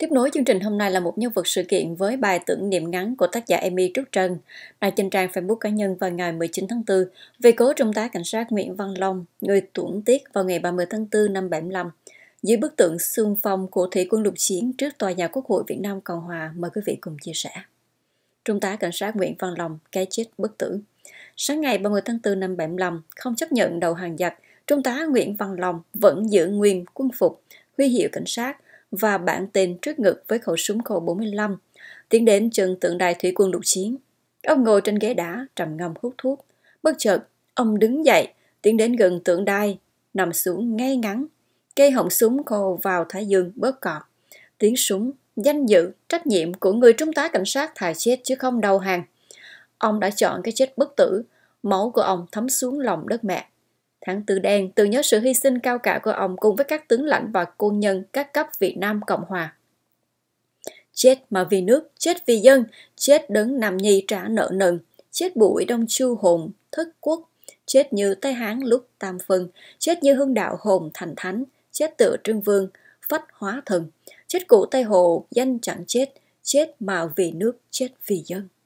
Tiếp nối chương trình hôm nay là một nhân vật sự kiện với bài tưởng niệm ngắn của tác giả Emmy Trúc Trân. Đăng trên trang Facebook cá nhân vào ngày 19 tháng 4 về cố trung tá cảnh sát Nguyễn Văn Long, người tuẫn tiết vào ngày 30 tháng 4 năm 75. Dưới bức tượng xương phong của thủy quân lục chiến trước tòa nhà Quốc hội Việt Nam Cộng Hòa, mời quý vị cùng chia sẻ. Trung tá cảnh sát Nguyễn Văn Long cái chết bất tử. Sáng ngày 30 tháng 4 năm 75, không chấp nhận đầu hàng giặc, Trung tá Nguyễn Văn Long vẫn giữ nguyên quân phục, huy hiệu cảnh sát – và bạn tên trước ngực với khẩu súng khẩu 45, tiến đến chân tượng đài thủy quân lục chiến. Ông ngồi trên ghế đá, trầm ngâm hút thuốc. Bất chợt, ông đứng dậy, tiến đến gần tượng đài, nằm xuống ngay ngắn. Cây họng súng khô vào thái dương bớt cọp. Tiếng súng, danh dự, trách nhiệm của người trung tá cảnh sát thà chết chứ không đầu hàng. Ông đã chọn cái chết bất tử, máu của ông thấm xuống lòng đất mẹ. Tháng Tư Đen tự nhớ sự hy sinh cao cả của ông cùng với các tướng lãnh và cô nhân các cấp Việt Nam Cộng Hòa. Chết mà vì nước, chết vì dân, chết đứng nằm nhì trả nợ nần, chết bụi đông chu hồn, thất quốc, chết như Tây Hán lúc tam phân, chết như hương đạo hồn thành thánh, chết tựa trương vương, phách hóa thần, chết cụ Tây Hồ, danh chẳng chết, chết mà vì nước, chết vì dân.